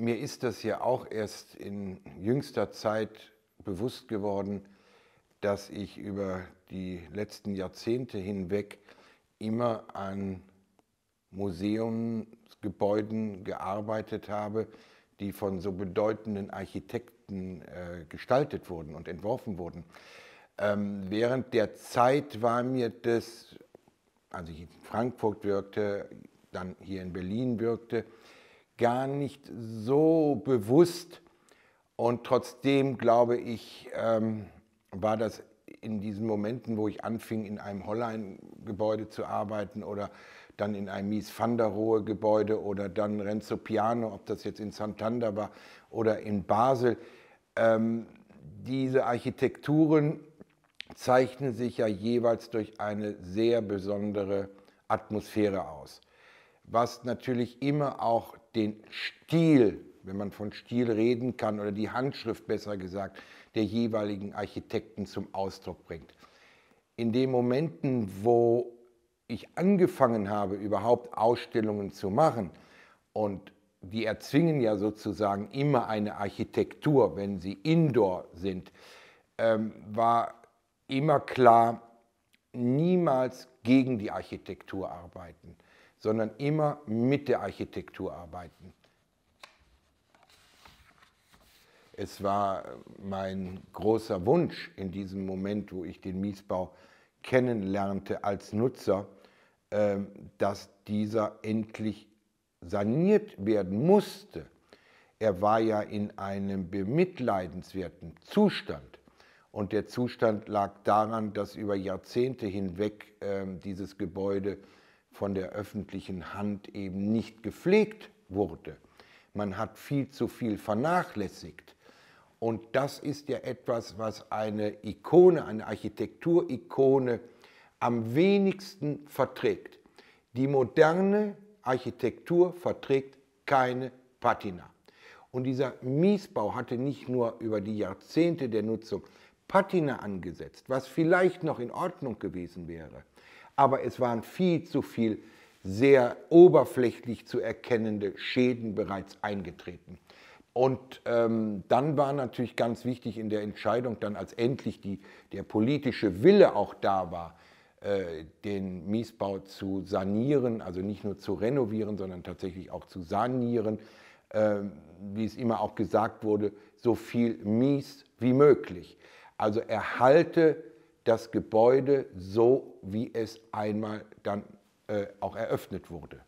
Mir ist das ja auch erst in jüngster Zeit bewusst geworden, dass ich über die letzten Jahrzehnte hinweg immer an Museumsgebäuden gearbeitet habe, die von so bedeutenden Architekten äh, gestaltet wurden und entworfen wurden. Ähm, während der Zeit war mir das, als ich in Frankfurt wirkte, dann hier in Berlin wirkte, gar nicht so bewusst. Und trotzdem glaube ich, ähm, war das in diesen Momenten, wo ich anfing, in einem Hollein-Gebäude zu arbeiten oder dann in einem Mies van der Rohe-Gebäude oder dann Renzo Piano, ob das jetzt in Santander war oder in Basel. Ähm, diese Architekturen zeichnen sich ja jeweils durch eine sehr besondere Atmosphäre aus, was natürlich immer auch den Stil, wenn man von Stil reden kann, oder die Handschrift besser gesagt, der jeweiligen Architekten zum Ausdruck bringt. In den Momenten, wo ich angefangen habe, überhaupt Ausstellungen zu machen, und die erzwingen ja sozusagen immer eine Architektur, wenn sie indoor sind, ähm, war immer klar, niemals gegen die Architektur arbeiten sondern immer mit der Architektur arbeiten. Es war äh, mein großer Wunsch in diesem Moment, wo ich den Miesbau kennenlernte als Nutzer, ähm, dass dieser endlich saniert werden musste. Er war ja in einem bemitleidenswerten Zustand. Und der Zustand lag daran, dass über Jahrzehnte hinweg ähm, dieses Gebäude von der öffentlichen Hand eben nicht gepflegt wurde. Man hat viel zu viel vernachlässigt. Und das ist ja etwas, was eine Ikone, eine Architekturikone am wenigsten verträgt. Die moderne Architektur verträgt keine Patina. Und dieser Miesbau hatte nicht nur über die Jahrzehnte der Nutzung Patina angesetzt, was vielleicht noch in Ordnung gewesen wäre, aber es waren viel zu viel sehr oberflächlich zu erkennende Schäden bereits eingetreten. Und ähm, dann war natürlich ganz wichtig in der Entscheidung, dann als endlich die, der politische Wille auch da war, äh, den Miesbau zu sanieren, also nicht nur zu renovieren, sondern tatsächlich auch zu sanieren, äh, wie es immer auch gesagt wurde, so viel Mies wie möglich. Also erhalte das Gebäude so, wie es einmal dann äh, auch eröffnet wurde.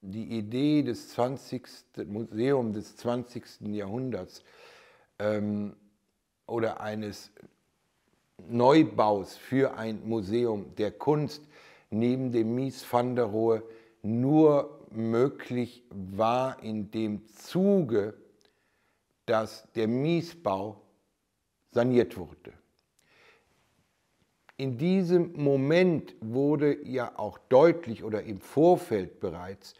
Die Idee des 20. Museum des 20. Jahrhunderts ähm, oder eines Neubaus für ein Museum der Kunst neben dem Mies van der Rohe nur möglich war in dem Zuge, dass der Miesbau saniert wurde in diesem Moment wurde ja auch deutlich oder im Vorfeld bereits,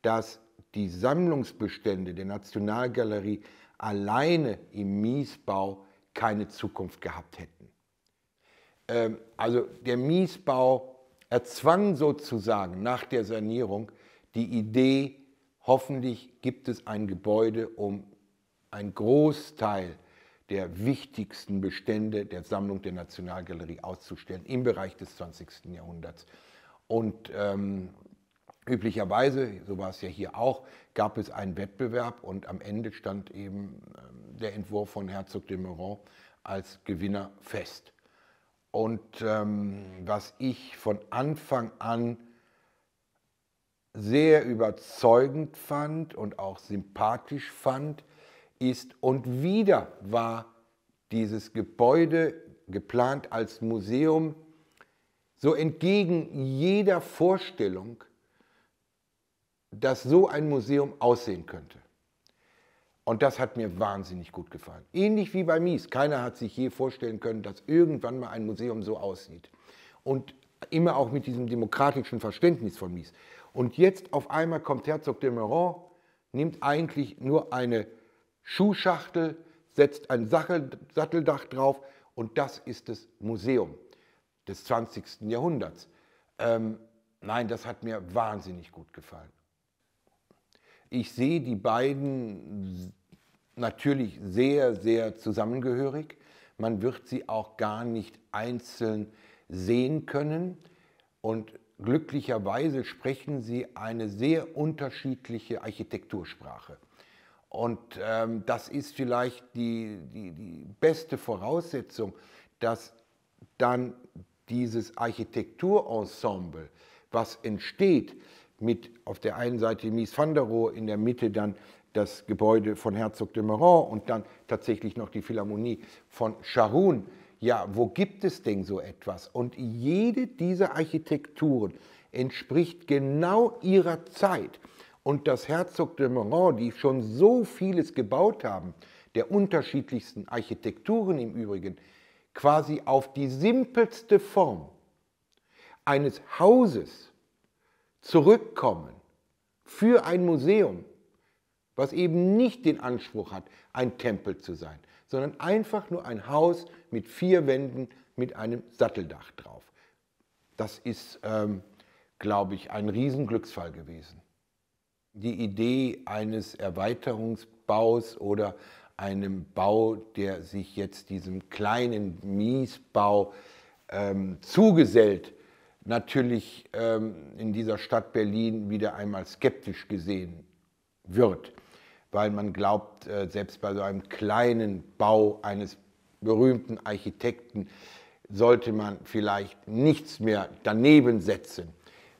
dass die Sammlungsbestände der Nationalgalerie alleine im Miesbau keine Zukunft gehabt hätten. Ähm, also der Miesbau erzwang sozusagen nach der Sanierung die Idee, hoffentlich gibt es ein Gebäude, um einen Großteil der wichtigsten Bestände der Sammlung der Nationalgalerie auszustellen im Bereich des 20. Jahrhunderts. Und ähm, üblicherweise, so war es ja hier auch, gab es einen Wettbewerb und am Ende stand eben äh, der Entwurf von Herzog de Meuron als Gewinner fest. Und ähm, was ich von Anfang an sehr überzeugend fand und auch sympathisch fand, ist und wieder war dieses Gebäude geplant als Museum so entgegen jeder Vorstellung, dass so ein Museum aussehen könnte. Und das hat mir wahnsinnig gut gefallen. Ähnlich wie bei Mies. Keiner hat sich je vorstellen können, dass irgendwann mal ein Museum so aussieht. Und immer auch mit diesem demokratischen Verständnis von Mies. Und jetzt auf einmal kommt Herzog de Meuron, nimmt eigentlich nur eine Schuhschachtel, setzt ein Satteldach drauf und das ist das Museum des 20. Jahrhunderts. Ähm, nein, das hat mir wahnsinnig gut gefallen. Ich sehe die beiden natürlich sehr, sehr zusammengehörig. Man wird sie auch gar nicht einzeln sehen können. Und glücklicherweise sprechen sie eine sehr unterschiedliche Architektursprache. Und ähm, das ist vielleicht die, die, die beste Voraussetzung, dass dann dieses Architekturensemble, was entsteht, mit auf der einen Seite Mies van der Rohe, in der Mitte dann das Gebäude von Herzog de Meuron und dann tatsächlich noch die Philharmonie von Charun. Ja, wo gibt es denn so etwas? Und jede dieser Architekturen entspricht genau ihrer Zeit und dass Herzog de Meuron, die schon so vieles gebaut haben, der unterschiedlichsten Architekturen im Übrigen, quasi auf die simpelste Form eines Hauses zurückkommen für ein Museum, was eben nicht den Anspruch hat, ein Tempel zu sein, sondern einfach nur ein Haus mit vier Wänden mit einem Satteldach drauf. Das ist, ähm, glaube ich, ein Riesenglücksfall gewesen die Idee eines Erweiterungsbaus oder einem Bau, der sich jetzt diesem kleinen Miesbau ähm, zugesellt, natürlich ähm, in dieser Stadt Berlin wieder einmal skeptisch gesehen wird, weil man glaubt, äh, selbst bei so einem kleinen Bau eines berühmten Architekten sollte man vielleicht nichts mehr daneben setzen,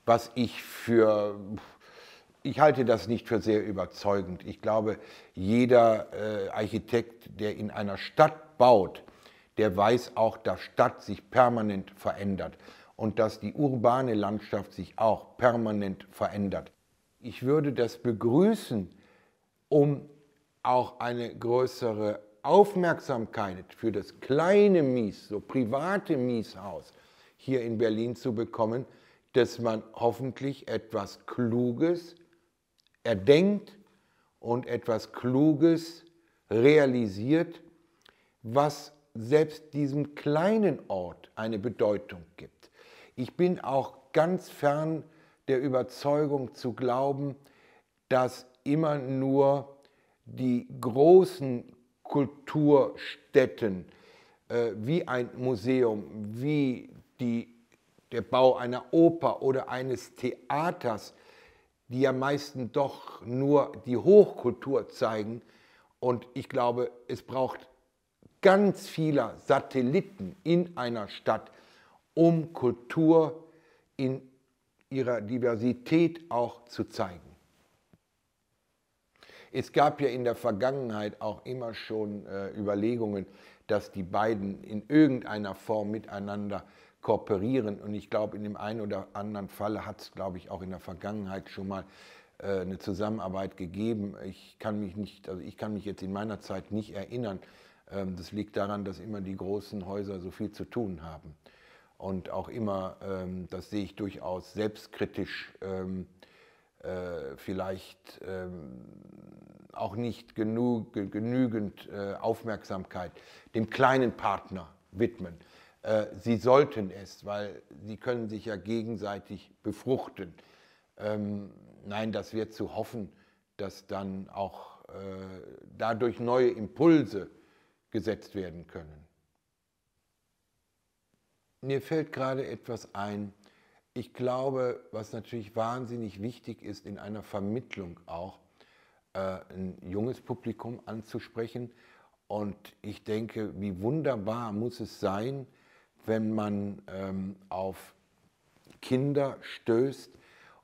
was ich für ich halte das nicht für sehr überzeugend. Ich glaube, jeder äh, Architekt, der in einer Stadt baut, der weiß auch, dass Stadt sich permanent verändert und dass die urbane Landschaft sich auch permanent verändert. Ich würde das begrüßen, um auch eine größere Aufmerksamkeit für das kleine Mies, so private Mieshaus hier in Berlin zu bekommen, dass man hoffentlich etwas Kluges, erdenkt und etwas Kluges realisiert, was selbst diesem kleinen Ort eine Bedeutung gibt. Ich bin auch ganz fern der Überzeugung zu glauben, dass immer nur die großen Kulturstätten äh, wie ein Museum, wie die, der Bau einer Oper oder eines Theaters die ja meistens doch nur die Hochkultur zeigen. Und ich glaube, es braucht ganz vieler Satelliten in einer Stadt, um Kultur in ihrer Diversität auch zu zeigen. Es gab ja in der Vergangenheit auch immer schon äh, Überlegungen, dass die beiden in irgendeiner Form miteinander äh, kooperieren. Und ich glaube, in dem einen oder anderen Falle hat es, glaube ich, auch in der Vergangenheit schon mal äh, eine Zusammenarbeit gegeben. Ich kann mich nicht, also ich kann mich jetzt in meiner Zeit nicht erinnern. Ähm, das liegt daran, dass immer die großen Häuser so viel zu tun haben. Und auch immer, ähm, das sehe ich durchaus selbstkritisch, ähm, äh, vielleicht ähm, auch nicht genug, genügend äh, Aufmerksamkeit dem kleinen Partner widmen. Äh, sie sollten es, weil sie können sich ja gegenseitig befruchten. Ähm, nein, das wird zu hoffen, dass dann auch äh, dadurch neue Impulse gesetzt werden können. Mir fällt gerade etwas ein. Ich glaube, was natürlich wahnsinnig wichtig ist in einer Vermittlung auch, äh, ein junges Publikum anzusprechen. Und ich denke, wie wunderbar muss es sein, wenn man ähm, auf Kinder stößt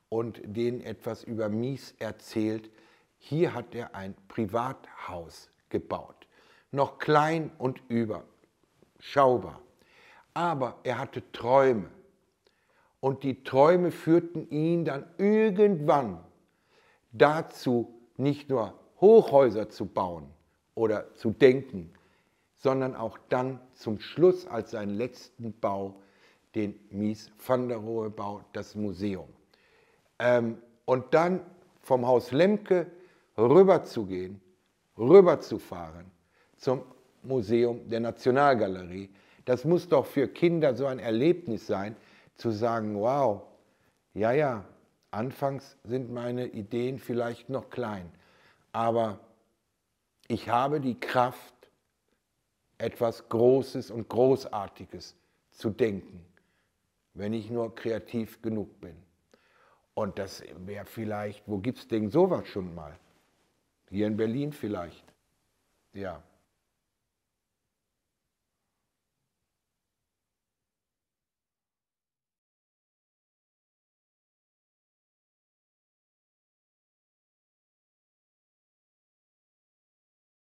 und denen etwas über Mies erzählt. Hier hat er ein Privathaus gebaut, noch klein und überschaubar. Aber er hatte Träume und die Träume führten ihn dann irgendwann dazu, nicht nur Hochhäuser zu bauen oder zu denken, sondern auch dann zum Schluss als seinen letzten Bau, den Mies van der Rohe Bau, das Museum. Ähm, und dann vom Haus Lemke rüberzugehen, rüberzufahren zum Museum der Nationalgalerie. Das muss doch für Kinder so ein Erlebnis sein, zu sagen, wow, ja, ja, anfangs sind meine Ideen vielleicht noch klein, aber ich habe die Kraft, etwas Großes und Großartiges zu denken, wenn ich nur kreativ genug bin. Und das wäre vielleicht, wo gibt es denn sowas schon mal? Hier in Berlin vielleicht. Ja.